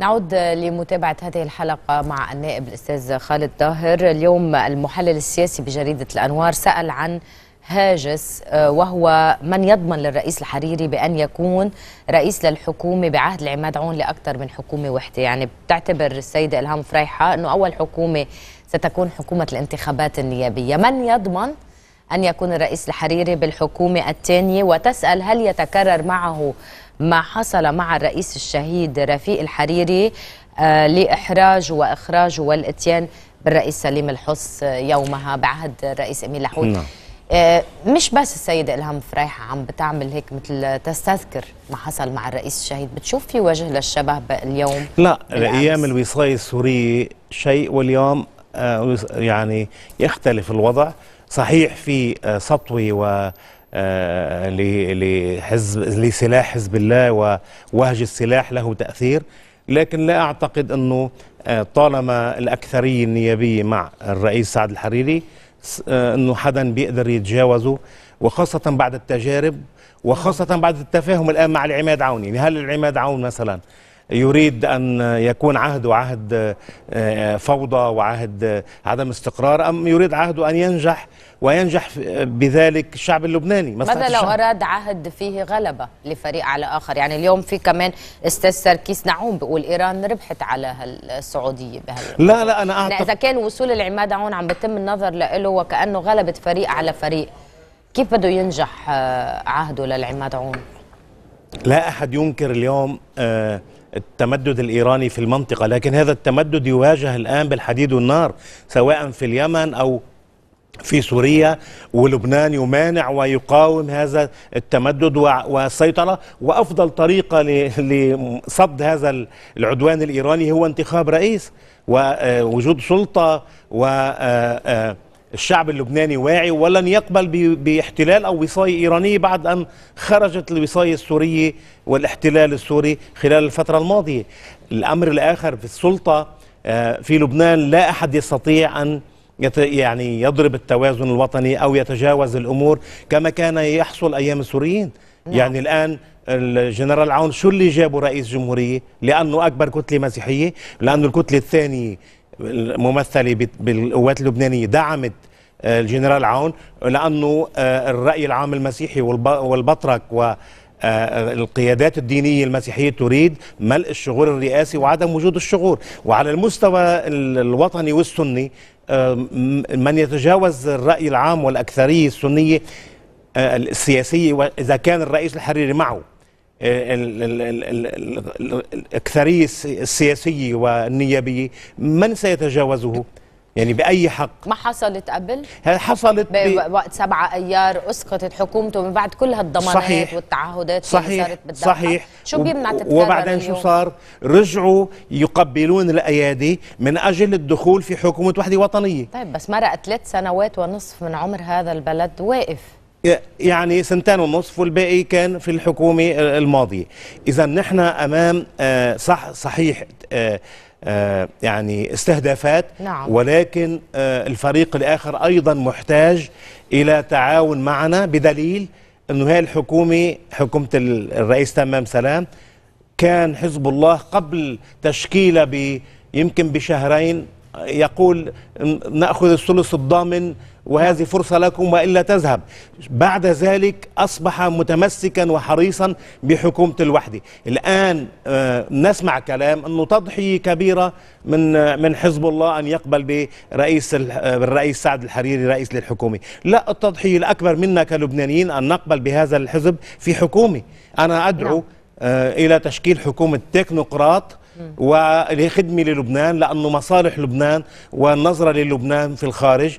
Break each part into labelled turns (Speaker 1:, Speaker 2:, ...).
Speaker 1: نعود لمتابعة هذه الحلقة مع النائب الأستاذ خالد طاهر اليوم المحلل السياسي بجريدة الأنوار سأل عن هاجس آه، وهو من يضمن للرئيس الحريري بأن يكون رئيس للحكومة بعهد العماد عون لأكثر من حكومة وحدة يعني بتعتبر السيدة إلهام فريحة أنه أول حكومة ستكون حكومة الانتخابات النيابية من يضمن أن يكون الرئيس الحريري بالحكومة الثانية وتسأل هل يتكرر معه ما حصل مع الرئيس الشهيد رفيق الحريري آه، لإحراج وإخراج والإتيان بالرئيس سليم الحص آه، يومها بعهد الرئيس أمين لحود نعم. آه، مش بس السيدة إلهام فريحة عم بتعمل هيك مثل تستذكر ما حصل مع الرئيس الشهيد بتشوف في وجه للشبه اليوم
Speaker 2: لا أيام الوصاية السورية شيء واليوم يعني يختلف الوضع صحيح في سطوة آه، لحزب لسلاح حزب الله ووهج السلاح له تأثير لكن لا أعتقد أنه آه، طالما الأكثرية النيابية مع الرئيس سعد الحريري آه، أنه حدا بيقدر يتجاوزه وخاصة بعد التجارب وخاصة بعد التفاهم الآن مع العماد عون يعني هل العماد عون مثلا يريد أن يكون عهده عهد فوضى وعهد عدم استقرار أم يريد عهده أن ينجح وينجح بذلك الشعب اللبناني ماذا لو أراد
Speaker 1: عهد فيه غلبة لفريق على آخر يعني اليوم في كمان أستاذ سركيس نعوم بيقول إيران ربحت على السعودية بهال لا لا أنا يعني أعتقد إذا كان وصول العماد عون عم بتم النظر له وكأنه غلبت فريق على فريق كيف بده ينجح آه، عهده للعماد عون؟
Speaker 2: لا أحد ينكر اليوم آه التمدد الإيراني في المنطقة لكن هذا التمدد يواجه الآن بالحديد والنار سواء في اليمن أو في سوريا ولبنان يمانع ويقاوم هذا التمدد والسيطرة وأفضل طريقة لصد هذا العدوان الإيراني هو انتخاب رئيس ووجود آه، سلطة و آه، آه، الشعب اللبناني واعي ولن يقبل باحتلال او وصايه ايرانيه بعد ان خرجت الوصايه السوريه والاحتلال السوري خلال الفتره الماضيه. الامر الاخر في السلطه في لبنان لا احد يستطيع ان يعني يضرب التوازن الوطني أو يتجاوز الأمور كما كان يحصل أيام السوريين نعم. يعني الآن الجنرال عون شو اللي جابه رئيس جمهورية لأنه أكبر كتلة مسيحية لأنه الكتلة الثانية الممثلة بالقوات اللبنانية دعمت الجنرال عون لأنه الرأي العام المسيحي والبطرك و القيادات الدينية المسيحية تريد ملء الشغور الرئاسي وعدم وجود الشغور وعلى المستوى الوطني والسني آه، من يتجاوز الرأي العام والأكثرية السنية آه، السياسية وإذا كان الرئيس الحريري معه آه، الأكثرية السياسية والنيابية من سيتجاوزه؟ يعني باي حق
Speaker 1: ما حصلت قبل
Speaker 2: هل حصلت بوقت
Speaker 1: سبعة ايار اسقطت حكومته من بعد كل هالضمانات صحيح والتعهدات صحيح اللي صارت بالدفع صحيح شو بيمنع تتكرر وبعدين شو
Speaker 2: صار رجعوا يقبلون الايادي من اجل الدخول في حكومه وحده وطنيه
Speaker 1: طيب بس مرق ثلاث سنوات ونصف من عمر هذا البلد واقف
Speaker 2: يعني سنتين ونصف والباقي كان في الحكومه الماضيه اذا نحن امام آه، صح صحيح آه، آه، يعني استهدافات نعم. ولكن آه، الفريق الآخر أيضا محتاج إلى تعاون معنا بدليل أنه هي الحكومة حكومة الرئيس تمام سلام كان حزب الله قبل تشكيله يمكن بشهرين يقول ناخذ الثلث الضامن وهذه فرصه لكم والا تذهب بعد ذلك اصبح متمسكا وحريصا بحكومه الوحده الان آه، نسمع كلام انه تضحيه كبيره من آه، من حزب الله ان يقبل برئيس آه، الرئيس سعد الحريري رئيس للحكومه لا التضحيه الاكبر منا كلبنانيين ان نقبل بهذا الحزب في حكومه انا ادعو نعم. الى تشكيل حكومه تكنوقراط ولخدمة للبنان لأنه مصالح لبنان والنظرة للبنان في الخارج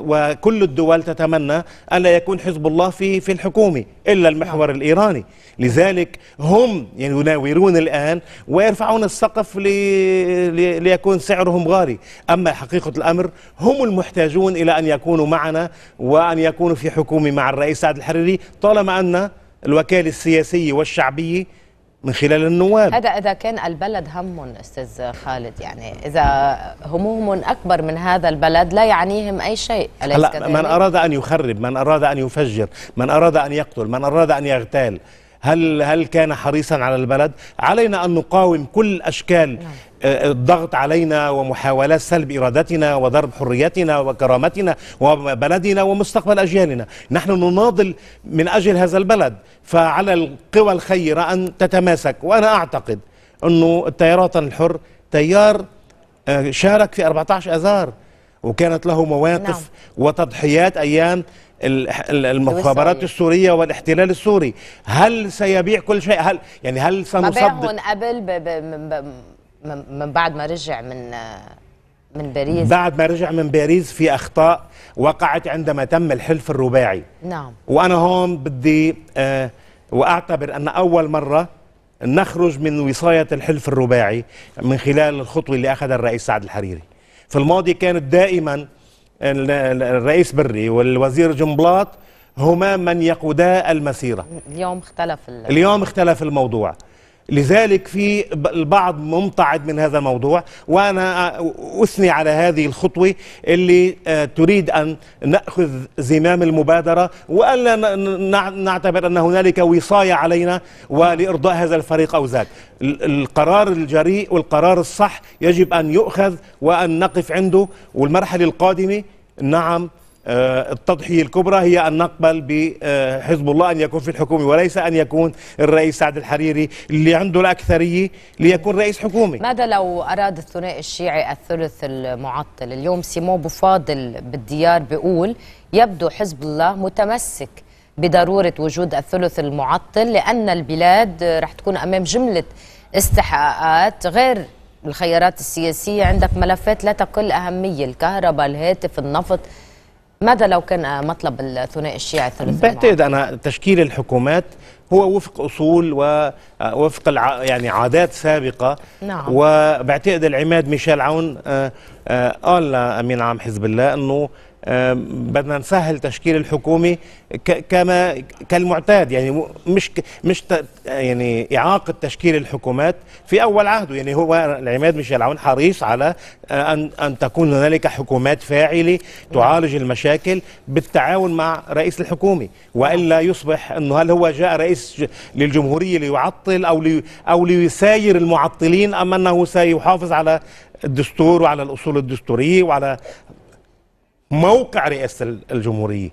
Speaker 2: وكل الدول تتمنى ألا يكون حزب الله في في الحكومة إلا المحور نعم. الإيراني لذلك هم يعني يناورون الآن ويرفعون السقف لي ليكون سعرهم غالي أما حقيقة الأمر هم المحتاجون إلى أن يكونوا معنا وأن يكونوا في حكومة مع الرئيس سعد الحريري طالما أن الوكالة السياسية والشعبية من خلال النواب هذا
Speaker 1: إذا كان البلد هم أستاذ خالد يعني إذا همهم أكبر من هذا البلد لا يعنيهم أي شيء أليس من أراد
Speaker 2: أن يخرب من أراد أن يفجر من أراد أن يقتل من أراد أن يغتال هل هل كان حريصا على البلد؟ علينا ان نقاوم كل اشكال نعم. الضغط علينا ومحاولات سلب إرادتنا وضرب حريتنا وكرامتنا وبلدنا ومستقبل أجيالنا نحن نناضل من أجل هذا البلد فعلى القوى الخيرة أن تتماسك وأنا أعتقد أنه التيارات الحر تيار آه، شارك في 14 أذار وكانت له مواقف نعم. وتضحيات أيام المخابرات السوريه والاحتلال السوري هل سيبيع كل شيء هل يعني هل سنصدق بيعهم
Speaker 1: قبل ب ب ب من بعد ما رجع من من باريس
Speaker 2: بعد ما رجع من باريس في اخطاء وقعت عندما تم الحلف الرباعي نعم وانا هون بدي أه واعتبر ان اول مره نخرج من وصايه الحلف الرباعي من خلال الخطوه اللي اخذها الرئيس سعد الحريري في الماضي كانت دائما الرئيس بري والوزير جنبلاط هما من يقودا المسيره
Speaker 1: اليوم اختلف اليوم
Speaker 2: اختلف الموضوع لذلك في البعض ممتعض من هذا الموضوع وأنا أثني على هذه الخطوة اللي آه، تريد أن نأخذ زمام المبادرة وألا نعتبر أن هنالك وصاية علينا ولإرضاء هذا الفريق أو ذاك القرار الجريء والقرار الصح يجب أن يؤخذ وأن نقف عنده والمرحلة القادمة نعم آه، التضحية الكبرى هي أن نقبل بحزب الله أن يكون في الحكومة وليس أن يكون الرئيس سعد الحريري اللي عنده الأكثرية ليكون رئيس حكومة
Speaker 1: ماذا لو أراد الثنائي الشيعي الثلث المعطل اليوم سيمون بوفاضل بالديار بيقول يبدو حزب الله متمسك بضرورة وجود الثلث المعطل لأن البلاد رح تكون أمام جملة استحقاقات غير الخيارات السياسية عندك ملفات لا تقل أهمية الكهرباء الهاتف النفط ماذا لو كان مطلب الثنائي الشيعي الثلاثي
Speaker 2: بعتقد انا تشكيل الحكومات هو وفق اصول ووفق الع... يعني عادات سابقه نعم وبعتقد العماد ميشيل عون آه، آه، قال لامين عام حزب الله انه بدنا نسهل تشكيل الحكومه كما كالمعتاد يعني مش مش يعني اعاقه تشكيل الحكومات في اول عهده يعني هو العماد ميشيل عون حريص على آه، ان ان تكون هنالك حكومات فاعله تعالج نعم. المشاكل بالتعاون مع رئيس الحكومه والا نعم. يصبح انه هل هو جاء رئيس للجمهوريه ليعطل او لي او ليساير المعطلين ام انه سيحافظ على الدستور وعلى الاصول الدستوريه وعلى موقع رئاسة الجمهورية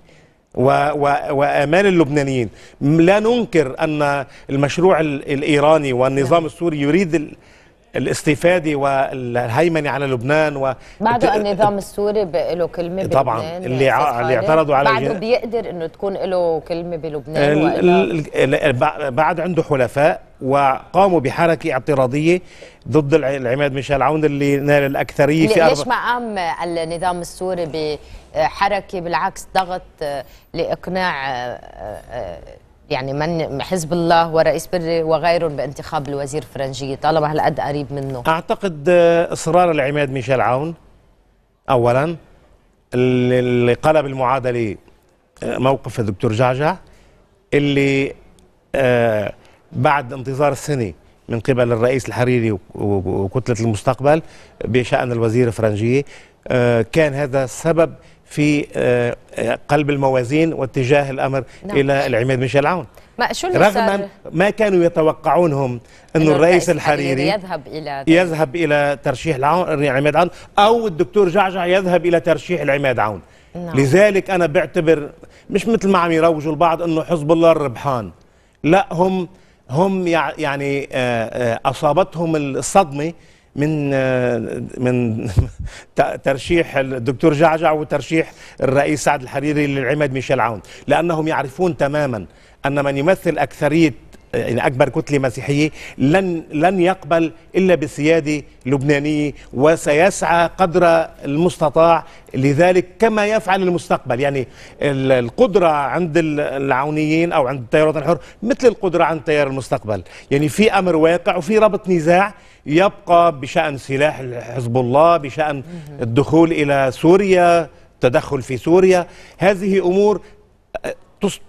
Speaker 2: وآمال اللبنانيين لا ننكر أن المشروع الإيراني والنظام نعم. السوري يريد الاستفادة والهيمنة على لبنان و بعده
Speaker 1: النظام السوري له كلمه طبعا اللي ع... اللي اعترضوا على بعده بيقدر انه تكون له كلمه بلبنان
Speaker 2: ال... ال... بعد عنده حلفاء وقاموا بحركه اعتراضيه ضد العماد ميشيل عون اللي نال الاكثريه في ليش ما
Speaker 1: قام النظام السوري بحركه بالعكس ضغط آه، لاقناع آه، آه، يعني من حزب الله ورئيس بري وغيرهم بانتخاب الوزير فرنجي طالما هالقد قريب منه
Speaker 2: اعتقد آه، اصرار العماد ميشيل عون اولا اللي قلب المعادله آه، موقف الدكتور جعجع اللي آه، بعد انتظار السنه من قبل الرئيس الحريري وكتله المستقبل بشان الوزير فرنجيه كان هذا سبب في آه، قلب الموازين واتجاه الامر نعم. الى العماد ميشيل عون
Speaker 1: ما شو رغم
Speaker 2: ما كانوا يتوقعونهم انه الرئيس, الرئيس الحريري يذهب
Speaker 1: الى يذهب
Speaker 2: الى ترشيح العون عماد عون او الدكتور جعجع يذهب الى ترشيح العماد عون نعم. لذلك انا بعتبر مش مثل ما عم يروجوا البعض انه حزب الله الربحان لا هم هم يعني آه، آه، اصابتهم الصدمه من من ترشيح الدكتور جعجع وترشيح الرئيس سعد الحريري للعماد ميشيل عون لانهم يعرفون تماما ان من يمثل اكثريه يعني اكبر كتله مسيحيه لن لن يقبل الا بسياده لبنانيه وسيسعى قدر المستطاع لذلك كما يفعل المستقبل يعني القدره عند العونيين او عند التيارات الحر مثل القدره عند تيار المستقبل يعني في امر واقع وفي ربط نزاع يبقى بشأن سلاح حزب الله بشأن الدخول إلى سوريا التدخل في سوريا هذه أمور آه،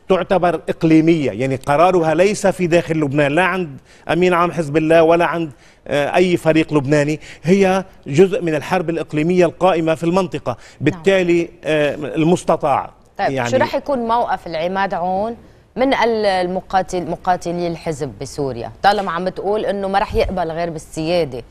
Speaker 2: تعتبر إقليمية يعني قرارها ليس في داخل لبنان لا عند أمين عام حزب الله ولا عند آه، أي فريق لبناني هي جزء من الحرب الإقليمية القائمة في المنطقة نعم. بالتالي آه، المستطاع طيب يعني شو راح
Speaker 1: يكون موقف العماد عون من المقاتل مقاتلي الحزب بسوريا طالما عم تقول انه ما رح يقبل غير بالسياده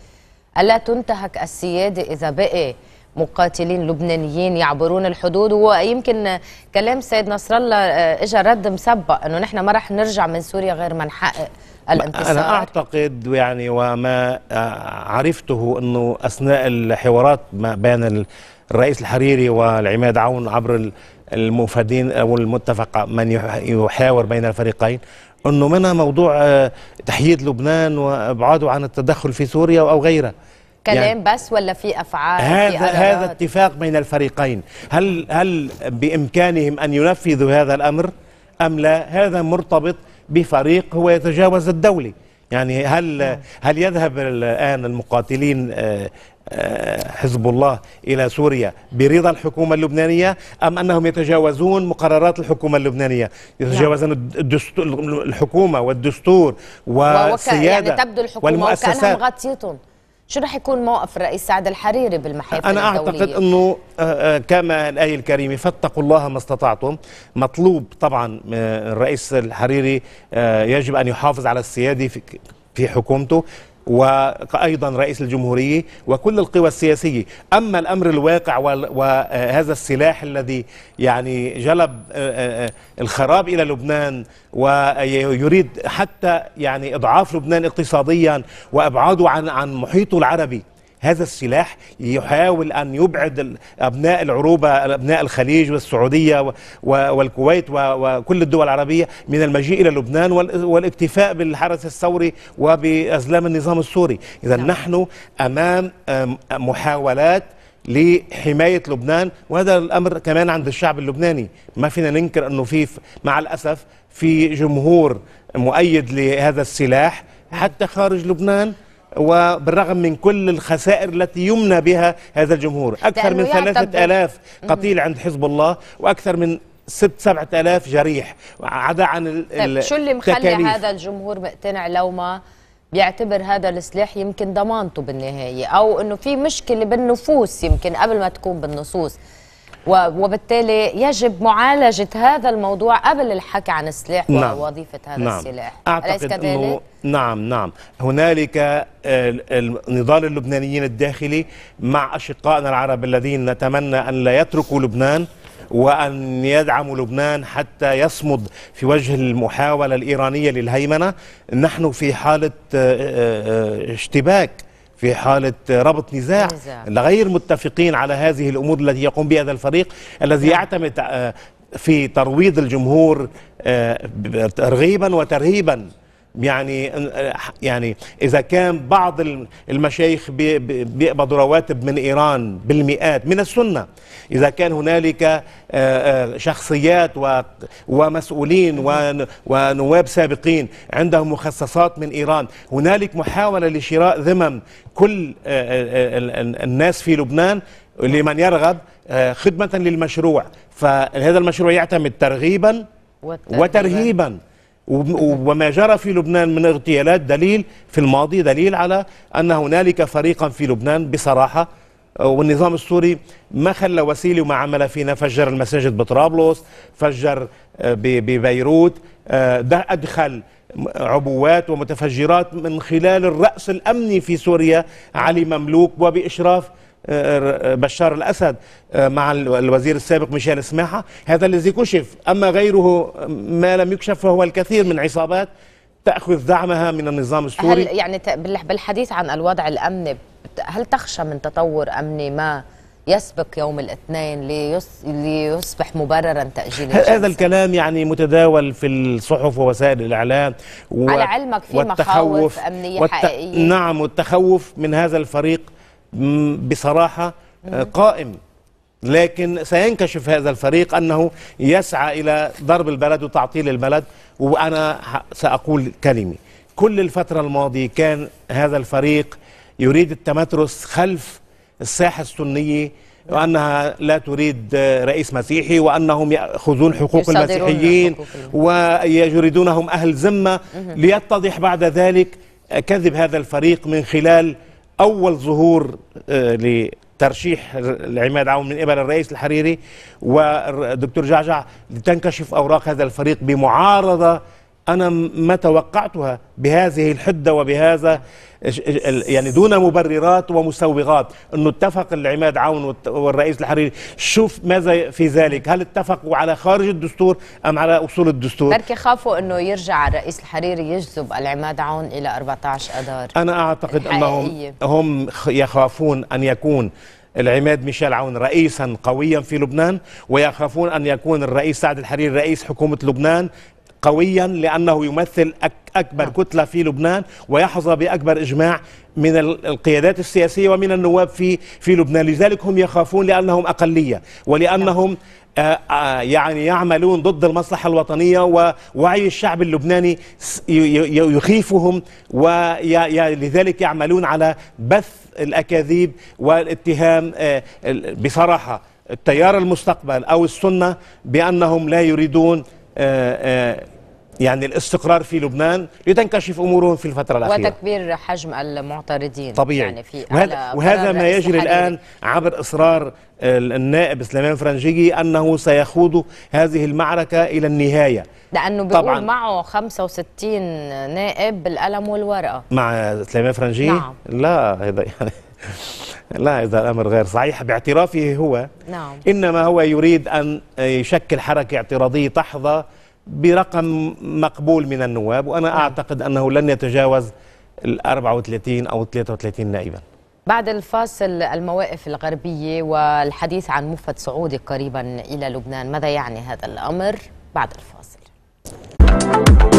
Speaker 1: الا تنتهك السياده اذا بقي مقاتلين لبنانيين يعبرون الحدود ويمكن كلام سيد نصر الله اجى آه، رد مسبق انه نحن ما رح نرجع من سوريا غير ما نحقق الانتصار انا
Speaker 2: اعتقد يعني وما آه، عرفته انه اثناء الحوارات ما بين الرئيس الحريري والعماد عون عبر المفادين او المتفق من يحاور بين الفريقين انه منها موضوع آه، تحييد لبنان وابعاده عن التدخل في سوريا او غيره
Speaker 1: كلام يعني بس ولا في افعال هذا في هذا
Speaker 2: اتفاق بين الفريقين هل هل بامكانهم ان ينفذوا هذا الامر ام لا هذا مرتبط بفريق هو يتجاوز الدولي يعني هل نعم. هل يذهب الان المقاتلين آه، آه، حزب الله إلى سوريا برضا الحكومة اللبنانية أم أنهم يتجاوزون مقررات الحكومة اللبنانية يتجاوزون نعم. الدستور الحكومة والدستور يعني والسيادة يعني تبدو الحكومة والمؤسسات
Speaker 1: غطيتهم شو رح يكون موقف الرئيس سعد الحريري بالمحافل أنا أعتقد
Speaker 2: أنه آه، آه، كما الآية الكريمة فاتقوا الله ما استطعتم مطلوب طبعا الرئيس الحريري يجب أن يحافظ على السيادة في حكومته وأيضا رئيس الجمهورية وكل القوى السياسية أما الأمر الواقع وهذا السلاح الذي يعني جلب آه، آه، آه، الخراب إلى لبنان ويريد حتى يعني إضعاف لبنان اقتصاديا وإبعاده عن محيطه العربي هذا السلاح يحاول أن يبعد أبناء العروبة أبناء الخليج والسعودية والكويت وكل الدول العربية من المجيء إلى لبنان والاكتفاء بالحرس الثوري وبأزلام النظام السوري إذا نعم. نحن أمام محاولات لحماية لبنان وهذا الأمر كمان عند الشعب اللبناني ما فينا ننكر أنه في مع الأسف في جمهور مؤيد لهذا السلاح حتى خارج لبنان وبالرغم من كل الخسائر التي يمنى بها هذا الجمهور أكثر من ثلاثة ألاف قتيل عند حزب الله وأكثر من ست سبعة آلاف جريح عدا عن ال طيب شو اللي مخلي هذا
Speaker 1: الجمهور مقتنع لو ما بيعتبر هذا السلاح يمكن ضمانته بالنهاية أو أنه في مشكلة بالنفوس يمكن قبل ما تكون بالنصوص وبالتالي يجب معالجة هذا الموضوع قبل الحكي عن السلاح نعم. ووظيفة هذا نعم. السلاح أعتقد أليس كذلك؟ أنه
Speaker 2: نعم نعم هنالك نضال اللبنانيين الداخلي مع أشقائنا العرب الذين نتمنى أن لا يتركوا لبنان وأن يدعموا لبنان حتى يصمد في وجه المحاولة الإيرانية للهيمنة نحن في حالة آه، آه، آه، اشتباك في حالة ربط نزاع لغير متفقين على هذه الأمور التي يقوم بها هذا الفريق الذي نعم. يعتمد آه، في ترويض الجمهور آه، ترغيبا وترهيبا يعني يعني اذا كان بعض المشايخ بيقبضوا رواتب من ايران بالمئات من السنه اذا كان هنالك آه، آه، شخصيات ومسؤولين ونواب سابقين عندهم مخصصات من ايران هنالك محاوله لشراء ذمم كل آه، الناس في لبنان لمن يرغب خدمه للمشروع فهذا المشروع يعتمد ترغيبا وترهيبا وما جرى في لبنان من اغتيالات دليل في الماضي دليل على أن هنالك فريقا في لبنان بصراحة آه، والنظام السوري ما خلى وسيلة وما عمل فينا فجر المساجد بطرابلس فجر آه، ببيروت آه، ده أدخل عبوات ومتفجرات من خلال الرأس الأمني في سوريا علي مملوك وبإشراف بشار الأسد آه، مع الوزير السابق ميشيل سماحة هذا الذي كشف أما غيره ما لم يكشف فهو الكثير من عصابات تأخذ دعمها من النظام السوري هل
Speaker 1: يعني بالحديث عن الوضع الأمني هل تخشى من تطور أمني ما يسبق يوم الاثنين ليص... ليصبح مبررا تأجيل هذا
Speaker 2: الكلام يعني متداول في الصحف ووسائل الإعلام و... على علمك في مخاوف
Speaker 1: أمنية والت... حقيقية نعم
Speaker 2: والتخوف من هذا الفريق بصراحة آه، قائم لكن سينكشف هذا الفريق أنه يسعى إلى ضرب البلد وتعطيل البلد وأنا سأقول كلمة كل الفترة الماضية كان هذا الفريق يريد التمترس خلف الساحة السنية وأنها لا تريد آه، رئيس مسيحي وأنهم يأخذون حقوق المسيحيين ويجردونهم أهل ذمة ليتضح بعد ذلك آه، كذب هذا الفريق من خلال اول ظهور آه، لترشيح العماد عون من قبل الرئيس الحريري والدكتور جعجع لتنكشف اوراق هذا الفريق بمعارضه أنا ما توقعتها بهذه الحدة وبهذا يعني دون مبررات ومسوغات أنه اتفق العماد عون والرئيس الحريري شوف ماذا في ذلك هل اتفقوا على خارج الدستور أم على أصول الدستور
Speaker 1: بركي خافوا أنه يرجع الرئيس الحريري يجذب العماد عون إلى 14 أذار
Speaker 2: أنا أعتقد أنهم هم يخافون أن يكون العماد ميشيل عون رئيسا قويا في لبنان ويخافون ان يكون الرئيس سعد الحريري رئيس حكومه لبنان قويا لأنه يمثل أكبر نعم. كتلة في لبنان ويحظى بأكبر إجماع من القيادات السياسية ومن النواب في في لبنان لذلك هم يخافون لأنهم أقلية ولأنهم نعم. آه، آه، يعني يعملون ضد المصلحة الوطنية ووعي الشعب اللبناني يخيفهم ولذلك يعملون على بث الأكاذيب والاتهام آه، بصراحة التيار المستقبل أو السنة بأنهم لا يريدون آه، آه، يعني الاستقرار في لبنان لتنكشف امورهم في الفتره الاخيره
Speaker 1: وتكبير حجم المعترضين طبيعي يعني في وهذا, وهذا ما يجري الان
Speaker 2: عبر اصرار النائب سليمان فرنجي انه سيخوض هذه المعركه الى النهايه
Speaker 1: لانه بيقول طبعاً معه 65 نائب بالقلم والورقه
Speaker 2: مع سليمان فرنجي نعم لا هذا يعني لا هذا الأمر غير صحيح باعترافه هو نعم. إنما هو يريد أن يشكل حركة اعتراضية تحظى برقم مقبول من النواب وأنا نعم. أعتقد أنه لن يتجاوز ال 34 أو 33 نائبا
Speaker 1: بعد الفاصل المواقف الغربية والحديث عن مفت سعودي قريبا إلى لبنان ماذا يعني هذا الأمر بعد الفاصل